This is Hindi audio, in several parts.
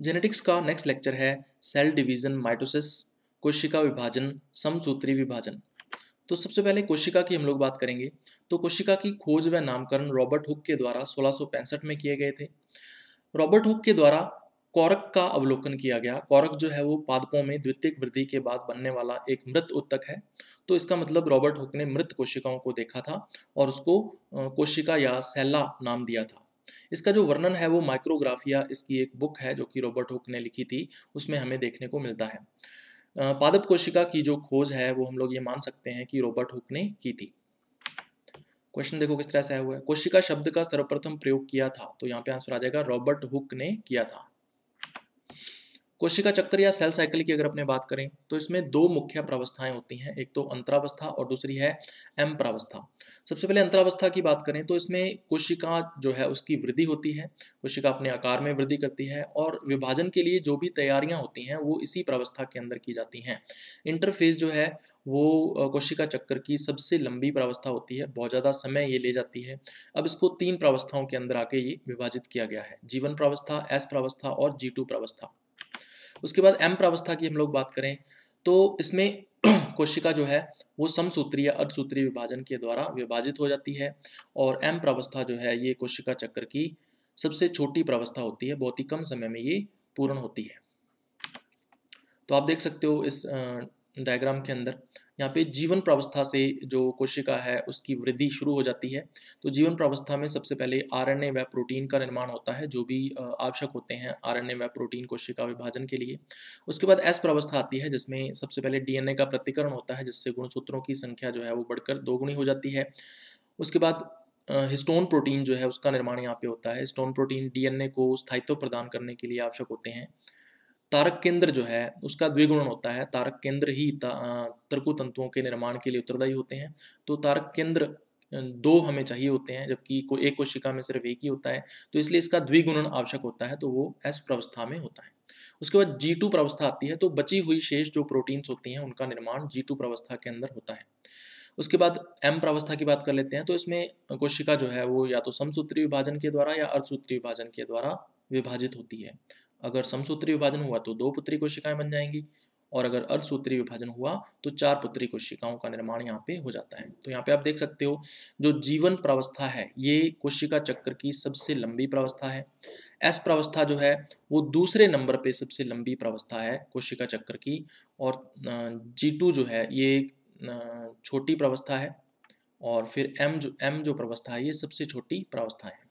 जेनेटिक्स का नेक्स्ट लेक्चर है सेल डिवीजन माइटोसिस कोशिका विभाजन समसूत्री विभाजन तो सबसे पहले कोशिका की हम लोग बात करेंगे तो कोशिका की खोज व नामकरण रॉबर्ट हुक के द्वारा सोलह में किए गए थे रॉबर्ट हुक के द्वारा कौरक का अवलोकन किया गया कौरक जो है वो पादपों में द्वितीय वृद्धि के बाद बनने वाला एक मृत उत्तक है तो इसका मतलब रॉबर्ट हुक ने मृत कोशिकाओं को देखा था और उसको कोशिका या सैला नाम दिया था इसका जो वर्णन है वो माइक्रोग्राफिया इसकी एक बुक है जो कि रॉबर्ट हुक ने लिखी थी उसमें हमें देखने को मिलता है पादप कोशिका की जो खोज है वो हम लोग ये मान सकते हैं कि रॉबर्ट हुक ने की थी क्वेश्चन देखो किस तरह से हुआ है कोशिका शब्द का सर्वप्रथम प्रयोग किया था तो यहाँ पे आंसर आ जाएगा रॉबर्ट हुक ने किया था कोशिका चक्र या सेल साइकिल की अगर अपने बात करें तो इसमें दो मुख्य प्रावस्थाएं होती हैं एक तो अंतरावस्था और दूसरी है एम प्रावस्था सबसे पहले अंतरावस्था की बात करें तो इसमें कोशिका जो है उसकी वृद्धि होती है कोशिका अपने आकार में वृद्धि करती है और विभाजन के लिए जो भी तैयारियां होती हैं वो इसी प्रावस्था के अंदर की जाती हैं इंटरफेस जो है वो कोशिका चक्कर की सबसे लंबी प्रावस्था होती है बहुत ज़्यादा समय ये ले जाती है अब इसको तीन प्रावस्थाओं के अंदर आके ये विभाजित किया गया है जीवन प्रावस्था एस प्रावस्था और जी टू प्रावस्था उसके बाद एम प्रावस्था की हम लोग बात करें तो इसमें कोशिका जो है वो समसूत्री या अर्धसूत्री विभाजन के द्वारा विभाजित हो जाती है और एम प्रावस्था जो है ये कोशिका चक्र की सबसे छोटी प्रावस्था होती है बहुत ही कम समय में ये पूर्ण होती है तो आप देख सकते हो इस डायग्राम के अंदर यहाँ पे जीवन प्रावस्था से जो कोशिका है उसकी वृद्धि शुरू हो जाती है तो जीवन प्रावस्था में सबसे पहले आरएनए व प्रोटीन का निर्माण होता है जो भी आवश्यक होते हैं आरएनए व प्रोटीन कोशिका विभाजन के लिए उसके बाद एस प्रावस्था आती है जिसमें सबसे पहले डीएनए का प्रतिकरण होता है जिससे गुणसूत्रों की संख्या जो है वो बढ़कर दोगुनी हो जाती है उसके बाद हिस्टोन प्रोटीन जो है उसका निर्माण यहाँ पे होता है हिस्टोन प्रोटीन डीएनए को स्थायित्व प्रदान करने के लिए आवश्यक होते हैं तारक केंद्र जो है उसका द्विगुणन होता है तारक केंद्र ही तर्कु तंतुओं के निर्माण के लिए उत्तरदायी होते हैं तो तारक केंद्र दो हमें चाहिए होते हैं जबकि को एक कोशिका में सिर्फ एक ही होता है तो इसलिए इसका द्विगुणन आवश्यक होता है तो वो एस प्रवस्था में होता है उसके बाद जी टू प्रवस्था आती है तो बची हुई शेष जो प्रोटीन्स होती हैं उनका निर्माण जी टू प्रवस्था के अंदर होता है उसके बाद एम प्रवस्था की बात कर लेते हैं तो इसमें कोशिका जो है वो या तो समसूत्री विभाजन के द्वारा या अर्धसूत्री विभाजन के द्वारा विभाजित होती है अगर समसूत्री विभाजन हुआ तो दो पुत्री कोशिकाएं बन जाएंगी और अगर अर्धसूत्री विभाजन हुआ तो चार पुत्री कोशिकाओं का निर्माण यहाँ पे हो जाता है तो यहाँ पे आप देख सकते हो जो जीवन प्रावस्था है ये कोशिका चक्र की सबसे लंबी प्रावस्था है एस प्रावस्था जो है वो दूसरे नंबर पे सबसे लंबी प्रावस्था है कोशिका चक्र की और जी टू जो है ये छोटी प्रावस्था है और फिर एम जो एम जो प्रावस्था है ये सबसे छोटी प्रावस्था है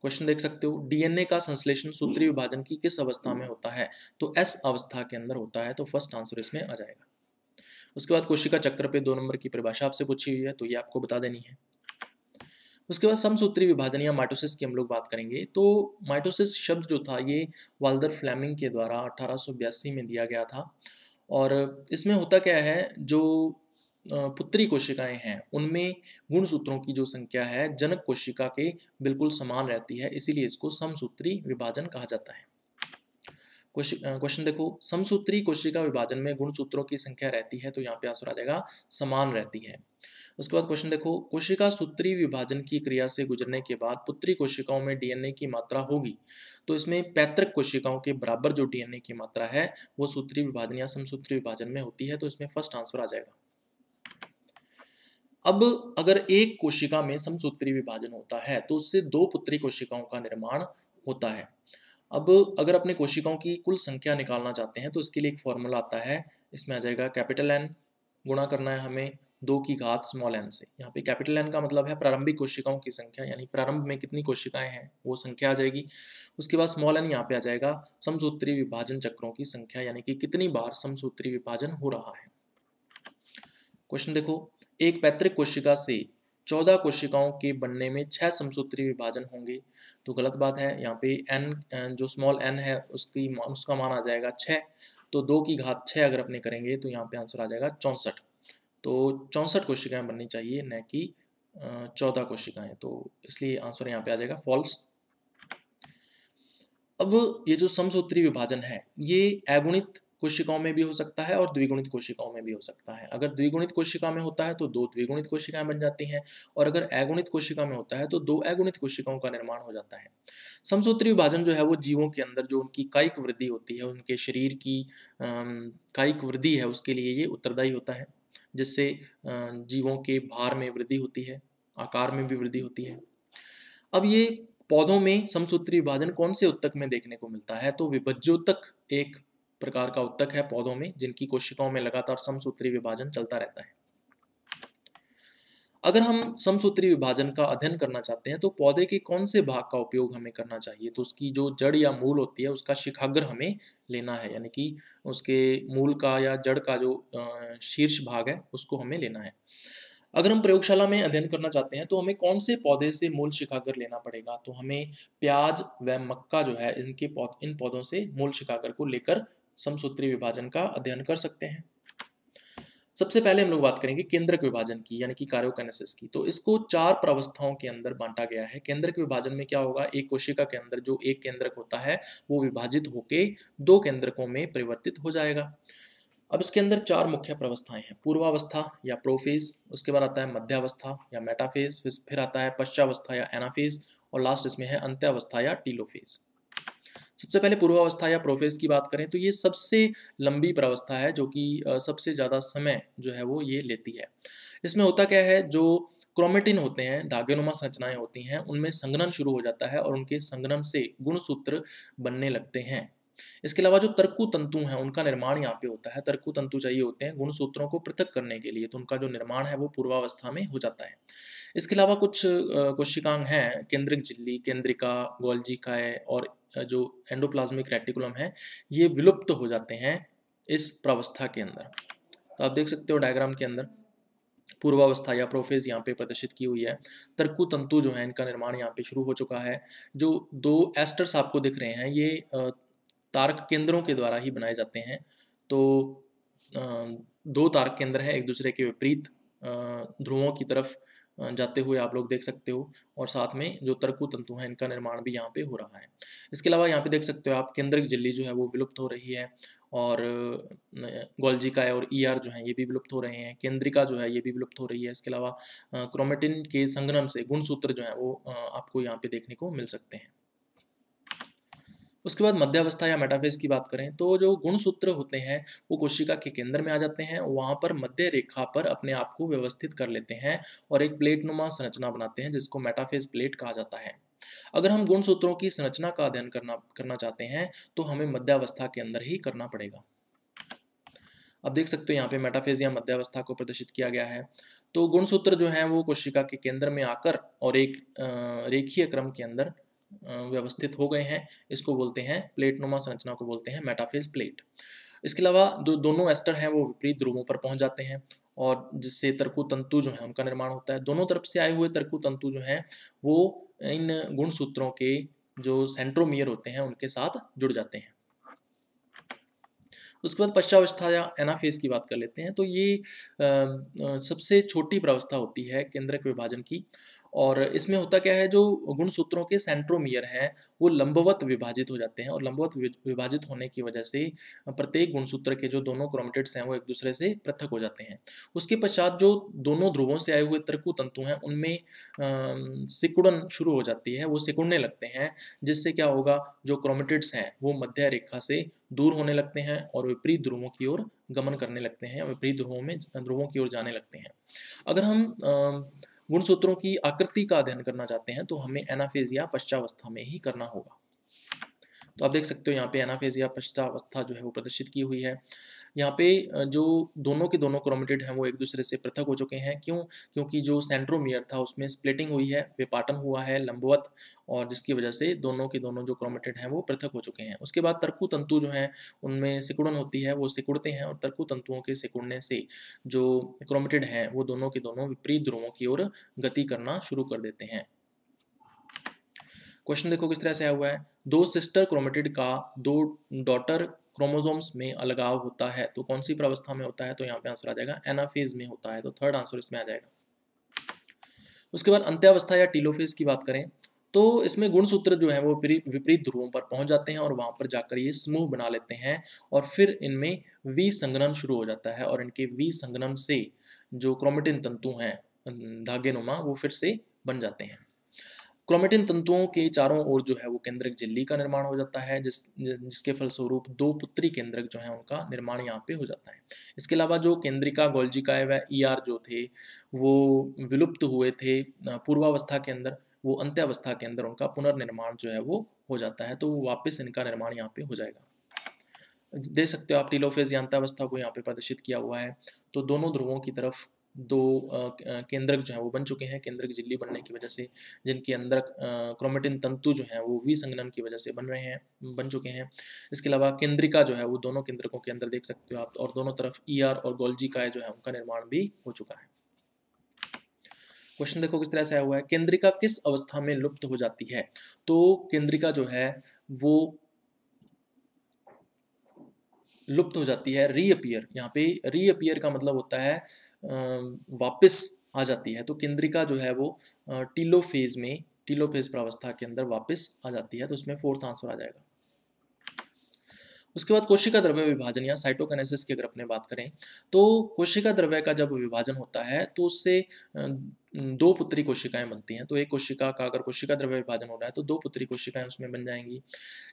क्वेश्चन देख सकते हो डीएनए का संश्लेषण सूत्री विभाजन की किस अवस्था में होता है तो एस अवस्था के अंदर होता है तो फर्स्ट आंसर इसमें आ जाएगा उसके बाद कोशिका चक्र पे दो नंबर की परिभाषा आपसे पूछी हुई है तो ये आपको बता देनी है उसके बाद समसूत्री विभाजन या माइटोसिस की हम लोग बात करेंगे तो माइटोसिस शब्द जो था ये वाल्डर फ्लैमिंग के द्वारा अठारह में दिया गया था और इसमें होता क्या है जो पुत्री कोशिकाएं हैं उनमें गुणसूत्रों की जो संख्या है जनक कोशिका के बिल्कुल समान रहती है इसीलिए इसको समसूत्री विभाजन कहा जाता है क्वेश्चन देखो समसूत्री कोशिका विभाजन में गुणसूत्रों की संख्या रहती है तो यहाँ पे आंसर आ जाएगा समान रहती है उसके बाद क्वेश्चन देखो कोशिका सूत्री विभाजन की क्रिया से गुजरने के बाद पुत्री कोशिकाओं में डीएनए की मात्रा होगी तो इसमें पैतृक कोशिकाओं के बराबर जो डीएनए की मात्रा है वो सूत्री विभाजन या समसूत्री विभाजन में होती है तो इसमें फर्स्ट आंसर आ जाएगा अब अगर एक कोशिका में समसूत्री विभाजन होता है तो उससे दो पुत्री कोशिकाओं का निर्माण होता है अब अगर अपने कोशिकाओं की कुल संख्या निकालना चाहते हैं तो इसके लिए एक फॉर्मूला आता है इसमें आ जाएगा कैपिटल एन गुणा करना है हमें दो की घात स्मॉल एन से यहाँ पे कैपिटल एन का मतलब है प्रारंभिक कोशिकाओं की संख्या यानी प्रारंभ में कितनी कोशिकाएं हैं वो संख्या आ जाएगी उसके बाद स्मॉल एन यहाँ पे आ जाएगा समसूत्री विभाजन चक्रों की संख्या यानी कि कितनी बार समसूत्री विभाजन हो रहा है क्वेश्चन देखो एक पैतृक कोशिका से चौदह कोशिकाओं के बनने में छह समसूत्री विभाजन होंगे तो गलत बात है यहाँ पे एन जो स्मॉल एन है उसकी उसका मान आ जाएगा छः तो दो की घात छः अगर अपने करेंगे तो यहाँ पे आंसर आ जाएगा चौंसठ तो चौंसठ कोशिकाएं बननी चाहिए न कि चौदह कोशिकाएं तो इसलिए आंसर यहाँ पे आ जाएगा फॉल्स अब ये जो समसूत्री विभाजन है ये अगुणित कोशिकाओं में भी हो सकता है और द्विगुणित कोशिकाओं में भी हो सकता है अगर द्विगुणित कोशिका में होता है तो दो द्विगुणित कोशिकाएं बन जाती हैं और अगर अगुणित कोशिका में होता है तो दो अगुणित कोशिकाओं का निर्माण हो जाता है समसूत्री विभाजन जो है वो जीवों के अंदर जो उनकी कायिक वृद्धि होती है उनके शरीर की कायिक वृद्धि है उसके लिए ये उत्तरदायी होता है जिससे जीवों के भार में वृद्धि होती है आकार में भी वृद्धि होती है अब ये पौधों में समसूत्री विभाजन कौन से उत्तक में देखने को मिलता है तो विभज्योतक एक प्रकार का उत्तक है पौधों में जिनकी कोशिकाओं में लगातार समसूत्री विभाजन चलता रहता है अगर हम समसूत्री विभाजन का अध्ययन करना चाहते हैं तो पौधे के कौन से भाग का उपयोग हमें करना चाहिए तो उसकी जो जड़ या मूल होती है उसका शिखाग्र हमें लेना है यानी कि उसके मूल का या जड़ का जो शीर्ष भाग है उसको हमें लेना है अगर हम प्रयोगशाला में अध्ययन करना चाहते हैं तो हमें कौन से पौधे से मूल शिखागर लेना पड़ेगा तो हमें प्याज व मक्का जो है इनके पौध इन पौधों से मूल शिखागर को लेकर समसूत्री विभाजन का अध्ययन कर सकते हैं सबसे पहले हम लोग बात करेंगे केंद्र के विभाजन की यानी कि कार्योकेनेसिस की तो इसको चार प्रवस्थाओं के अंदर बांटा गया है केंद्र के विभाजन में क्या होगा एक कोशिका के अंदर जो एक केंद्रक होता है वो विभाजित होके दो केंद्रकों में परिवर्तित हो जाएगा अब इसके अंदर चार मुख्य प्रवस्थाएं हैं पूर्वावस्था या प्रोफेज उसके बाद आता है मध्यावस्था या मेटाफेज फिर आता है पश्चावस्था या एनाफेज और लास्ट इसमें है अंत्यावस्था या टीलोफेज सबसे पहले पूर्वावस्था या प्रोफेस की बात करें तो ये सबसे लंबी प्रावस्था है जो कि सबसे ज़्यादा समय जो है वो ये लेती है इसमें होता क्या है जो क्रोमेटिन होते हैं धागेनुमा संरचनाएं होती हैं उनमें संगनन शुरू हो जाता है और उनके संगनन से गुणसूत्र बनने लगते हैं इसके अलावा जो तर्कु तंतु हैं उनका निर्माण यहाँ पे होता है तर्कु तंतु चाहिए होते हैं गुणसूत्रों को पृथक करने के लिए तो उनका जो निर्माण है वो पूर्वावस्था में हो जाता है इसके अलावा कुछ कोशिकांग हैं केंद्रिक झिल्ली केंद्रिका गोल्जिकाए और जो एंडोप्लाज्मिक रेटिकुलम है ये विलुप्त हो जाते हैं इस प्रावस्था के अंदर तो आप देख सकते हो डायग्राम के अंदर पूर्वावस्था या प्रोफेज यहाँ पे प्रदर्शित की हुई है तर्कु तंतु जो है इनका निर्माण यहाँ पे शुरू हो चुका है जो दो एस्टर्स आपको दिख रहे हैं ये तारक केंद्रों के द्वारा ही बनाए जाते हैं तो दो तारक केंद्र हैं एक दूसरे के विपरीत ध्रुवों की तरफ जाते हुए आप लोग देख सकते हो और साथ में जो तरकु तंतु हैं इनका निर्माण भी यहाँ पे हो रहा है इसके अलावा यहाँ पे देख सकते हो आप केंद्रिक झिल्ली जो है वो विलुप्त हो रही है और गोल्जिकाए और ईआर जो है ये भी विलुप्त हो रहे हैं केंद्रिका जो है ये भी विलुप्त हो रही है इसके अलावा क्रोमेटिन के संगनम से गुणसूत्र जो है वो आपको यहाँ पे देखने को मिल सकते हैं उसके बाद मध्यावस्था या मेटाफेज की बात करें तो जो गुणसूत्र होते हैं वो कोशिका के केंद्र में आ जाते हैं वहाँ पर मध्य रेखा पर अपने आप को व्यवस्थित कर लेते हैं और एक प्लेटनुमा संरचना बनाते हैं जिसको मेटाफेज प्लेट कहा जाता है अगर हम गुणसूत्रों की संरचना का अध्ययन करना करना चाहते हैं तो हमें मध्यावस्था के अंदर ही करना पड़ेगा अब देख सकते हो यहाँ पे मेटाफेज या मध्यावस्था को प्रदर्शित किया गया है तो गुणसूत्र जो है वो कोशिका के केंद्र में आकर और एक रेखीय क्रम के अंदर व्यवस्थित हो गए हैं इसको बोलते हैं प्लेटनुमा संरचना को बोलते हैं मेटाफेज प्लेट इसके अलावा दो, दोनों एस्टर हैं वो विपरीत ध्रुवों पर पहुंच जाते हैं और जिससे तर्कु तंतु जो है उनका निर्माण होता है दोनों तरफ से आए हुए तर्कु तंतु जो हैं वो इन गुणसूत्रों के जो सेंट्रोमियर होते हैं उनके साथ जुड़ जाते हैं उसके बाद पश्चावस्था या एनाफेज की बात कर लेते हैं तो ये आ, सबसे छोटी प्रावस्था होती है केंद्रक विभाजन की और इसमें होता क्या है जो गुणसूत्रों के सेंट्रोमियर हैं वो लंबवत विभाजित हो जाते हैं और लंबवत विभाजित होने की वजह से प्रत्येक गुणसूत्र के जो दोनों क्रोमेटेड्स हैं वो एक दूसरे से पृथक हो जाते हैं उसके पश्चात जो दोनों ध्रुवों से आए हुए तर्कु तंतु हैं उनमें सिकुड़न शुरू हो जाती है वो सिकुड़ने लगते हैं जिससे क्या होगा जो क्रोमेटेड्स हैं वो मध्य रेखा से दूर होने लगते हैं और विपरीत ध्रुवों की ओर गमन करने लगते हैं विपरीत ध्रुवों में ध्रुवों की ओर जाने लगते हैं अगर हम आ, गुणसूत्रों की आकृति का अध्ययन करना चाहते हैं तो हमें एनाफेजिया पश्चावस्था में ही करना होगा तो आप देख सकते हो यहाँ पे एनाफेजिया पश्चावस्था जो है वो प्रदर्शित की हुई है यहाँ पे जो दोनों के दोनों क्रोमेटेड हैं वो एक दूसरे से पृथक हो चुके हैं क्यों क्योंकि जो सेंट्रोमियर था उसमें स्प्लिटिंग हुई है विपाटन हुआ है लंबवत और जिसकी वजह से दोनों के दोनों जो क्रोमेटेड हैं वो पृथक हो चुके हैं उसके बाद तर्कु तंतु जो हैं उनमें सिकुड़न होती है वो सिकुड़ते हैं और तर्कु तंतुओं के सिकुड़ने से जो क्रोमेटेड हैं वो दोनों के दोनों विपरीत ध्रुवों की ओर गति करना शुरू कर देते हैं क्वेश्चन देखो किस तरह से आया हुआ है दो सिस्टर क्रोमेटेड का दो डॉटर क्रोमोजोम्स में अलगाव होता है तो कौन सी प्रावस्था में होता है तो यहाँ पे आंसर आ जाएगा एनाफेज में होता है तो थर्ड आंसर इसमें आ जाएगा उसके बाद अंत्यावस्था या टीलोफेज की बात करें तो इसमें गुणसूत्र जो है वो विपरीत ध्रुवों पर पहुंच जाते हैं और वहां पर जाकर ये समूह बना लेते हैं और फिर इनमें वी संग्रहण शुरू हो जाता है और इनके वी संग्रहण से जो क्रोमेटिन तंतु हैं धागे नुमा वो फिर से बन जाते हैं क्रोमेटिन तंतुओं के चारों ओर जो है वो केंद्रक झिल्ली का निर्माण हो जाता है जिस जिसके फलस्वरूप दो पुत्री केंद्रक जो है उनका निर्माण यहाँ पे हो जाता है इसके अलावा जो केंद्रिका गोल्जिकाय व ई जो थे वो विलुप्त हुए थे पूर्वावस्था के अंदर वो अंत्यावस्था के अंदर उनका पुनर्निर्माण जो है वो हो जाता है तो वापस इनका निर्माण यहाँ पे हो जाएगा देख सकते हो आप टीलोफेज या अंतावस्था को यहाँ पे प्रदर्शित किया हुआ है तो दोनों ध्रुवों की तरफ दो केंद्रक जो है वो बन चुके हैं केंद्रक झिल्ली बनने की वजह से जिनके अंदर क्रोमेटिन तंतु जो है वो विसंगनन की वजह से बन रहे हैं बन चुके हैं इसके अलावा केंद्रिका जो है वो दोनों केंद्रकों के अंदर देख सकते हो आप और दोनों तरफ ई e और गोल्जी का जो है उनका निर्माण भी हो चुका है क्वेश्चन देखो किस तरह से आया हुआ है केंद्रिका किस अवस्था में लुप्त हो जाती है तो केंद्रिका जो है वो लुप्त हो जाती है रीअपियर यहाँ पे रीअपियर का मतलब होता है वापस आ जाती है तो केंद्रिका जो है वो टीलो फेज में टीलो फेज प्रावस्था के अंदर वापस आ जाती है तो उसमें फोर्थ आंसर आ जाएगा उसके बाद कोशिका द्रव्य विभाजन या साइटोकनेसिस की अगर अपने बात करें तो कोशिका द्रव्य का जब विभाजन होता है तो उससे दो पुत्री कोशिकाएं बनती हैं तो एक कोशिका का अगर कोशिका द्रव्य विभाजन हो रहा है तो दो पुत्री कोशिकाएं उसमें बन जाएंगी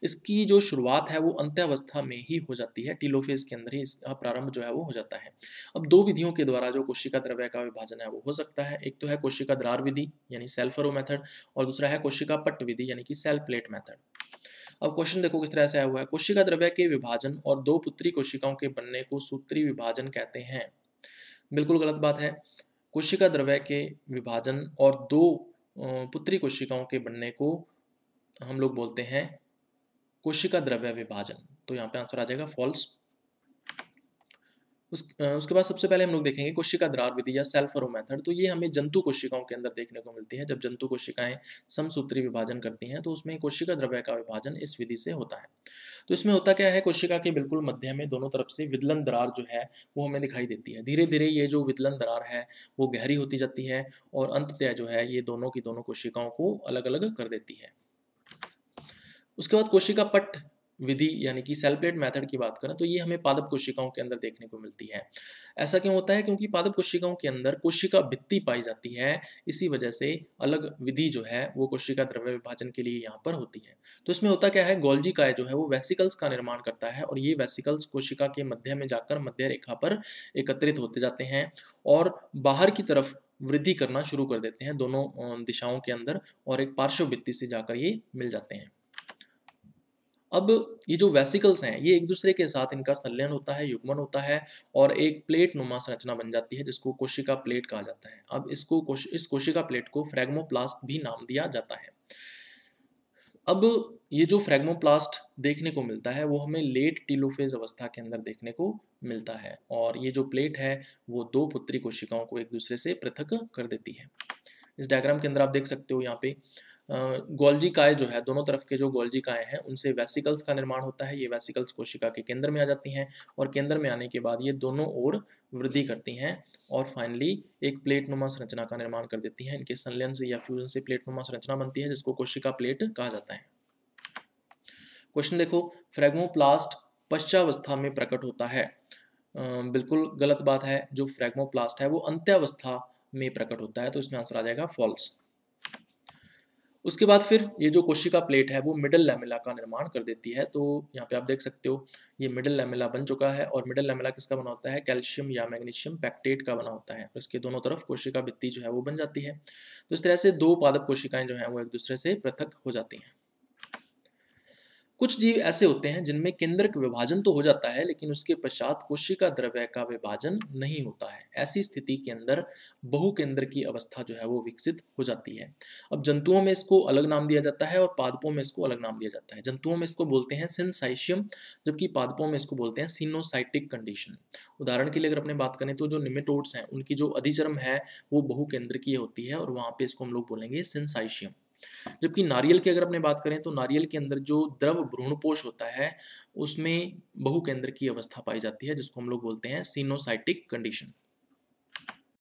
इसकी जो शुरुआत है वो अंत्यावस्था में ही हो जाती है टीलोफेज के अंदर ही इसका प्रारंभ जो है वो हो जाता है अब दो विधियों के द्वारा जो कोशिका द्रव्य का विभाजन है वो हो सकता है एक तो है कोशिका द्रार विधि यानी सेल्फरो मैथड और दूसरा है कोशिका पट्ट विधि यानी कि सेल प्लेट मैथड अब क्वेश्चन देखो किस तरह से आया हुआ है कोशिका द्रव्य के विभाजन और दो पुत्री कोशिकाओं के बनने को सूत्री विभाजन कहते हैं बिल्कुल गलत बात है कोशिका द्रव्य के विभाजन और दो पुत्री कोशिकाओं के बनने को हम लोग बोलते हैं कोशिका द्रव्य विभाजन तो यहाँ पे आंसर आ जाएगा फॉल्स उस उसके बाद सबसे पहले हम लोग देखेंगे कोशिका द्रार विधि या सेल्फ सेल्फरो मेथड तो ये हमें जंतु कोशिकाओं के अंदर देखने को मिलती है जब जंतु कोशिकाएं समसूत्री विभाजन करती हैं तो उसमें कोशिका द्रव्य का विभाजन इस विधि से होता है तो इसमें होता क्या है कोशिका के बिल्कुल मध्य में दोनों तरफ से विदलन दरार जो है वो हमें दिखाई देती है धीरे धीरे ये जो विदलन दरार है वो गहरी होती जाती है और अंततः जो है ये दोनों की दोनों कोशिकाओं को अलग अलग कर देती है उसके बाद कोशिका पट विधि यानी कि सेल प्लेट मेथड की बात करें तो ये हमें पादप कोशिकाओं के अंदर देखने को मिलती है ऐसा क्यों होता है क्योंकि पादप कोशिकाओं के अंदर कोशिका भित्ति पाई जाती है इसी वजह से अलग विधि जो है वो कोशिका द्रव्य विभाजन के लिए यहाँ पर होती है तो इसमें होता क्या है गोल्जी काय जो है वो वेसिकल्स का निर्माण करता है और ये वेसिकल्स कोशिका के मध्य में जाकर मध्य रेखा पर एकत्रित होते जाते हैं और बाहर की तरफ वृद्धि करना शुरू कर देते हैं दोनों दिशाओं के अंदर और एक पार्श्व भित्ति से जाकर ये मिल जाते हैं अब ये जो वेसिकल्स हैं ये एक दूसरे के साथ इनका संलयन होता है युग्मन होता है और एक प्लेट नुमा संरचना बन जाती है जिसको कोशिका प्लेट कहा जाता है अब इसको इस कोशिका प्लेट को फ्रेगमोप्लास्ट भी नाम दिया जाता है अब ये जो फ्रेगमोप्लास्ट देखने को मिलता है वो हमें लेट टीलोफेज अवस्था के अंदर देखने को मिलता है और ये जो प्लेट है वो दो पुत्री कोशिकाओं को एक दूसरे से पृथक कर देती है इस डायग्राम के अंदर आप देख सकते हो यहाँ पे गोल्जी काय जो है दोनों तरफ के जो गोल्जी काय हैं उनसे वेसिकल्स का निर्माण होता है ये वेसिकल्स कोशिका के केंद्र में आ जाती हैं और केंद्र में आने के बाद ये दोनों ओर वृद्धि करती हैं और फाइनली एक प्लेट नुमा संरचना का निर्माण कर देती हैं इनके संलयन से या फ्यूजन से प्लेट नुमा संरचना बनती है जिसको कोशिका प्लेट कहा जाता है क्वेश्चन देखो फ्रेगमोप्लास्ट पश्चावस्था में प्रकट होता है बिल्कुल गलत बात है जो फ्रेगमोप्लास्ट है वो अंत्यावस्था में प्रकट होता है तो इसमें आंसर आ जाएगा फॉल्स उसके बाद फिर ये जो कोशिका प्लेट है वो मिडल लैमिला का निर्माण कर देती है तो यहाँ पे आप देख सकते हो ये मिडल लैमिला बन चुका है और मिडल लैमिला किसका बना होता है कैल्शियम या मैग्नीशियम पैक्टेट का बना होता है इसके दोनों तरफ कोशिका भित्ती जो है वो बन जाती है तो इस तरह से दो पादप कोशिकाएं जो है वो एक दूसरे से पृथक हो जाती हैं कुछ जीव ऐसे होते हैं जिनमें केंद्रक विभाजन तो हो जाता है लेकिन उसके पश्चात कोशिका द्रव्य का विभाजन नहीं होता है ऐसी स्थिति के अंदर बहुकेंद्र की अवस्था जो है वो विकसित हो जाती है अब जंतुओं में इसको अलग नाम दिया जाता है और पादपों में इसको अलग नाम दिया जाता है जंतुओं में इसको बोलते हैं सिंसाइशियम जबकि पादपों में इसको बोलते हैं सीनोसाइटिक कंडीशन उदाहरण के लिए अगर अपने बात करें तो जो निमेटोड्स हैं उनकी जो अधिचरम है वो बहुकेंद्र की होती है और वहाँ पे इसको हम लोग बोलेंगे सिंसाइशियम जबकि नारियल की अगर अपने बात करें तो नारियल के अंदर जो द्रव भ्रूणपोष होता है उसमें बहु केंद्र की अवस्था पाई जाती है जिसको हम लोग बोलते हैं सीनोसाइटिक कंडीशन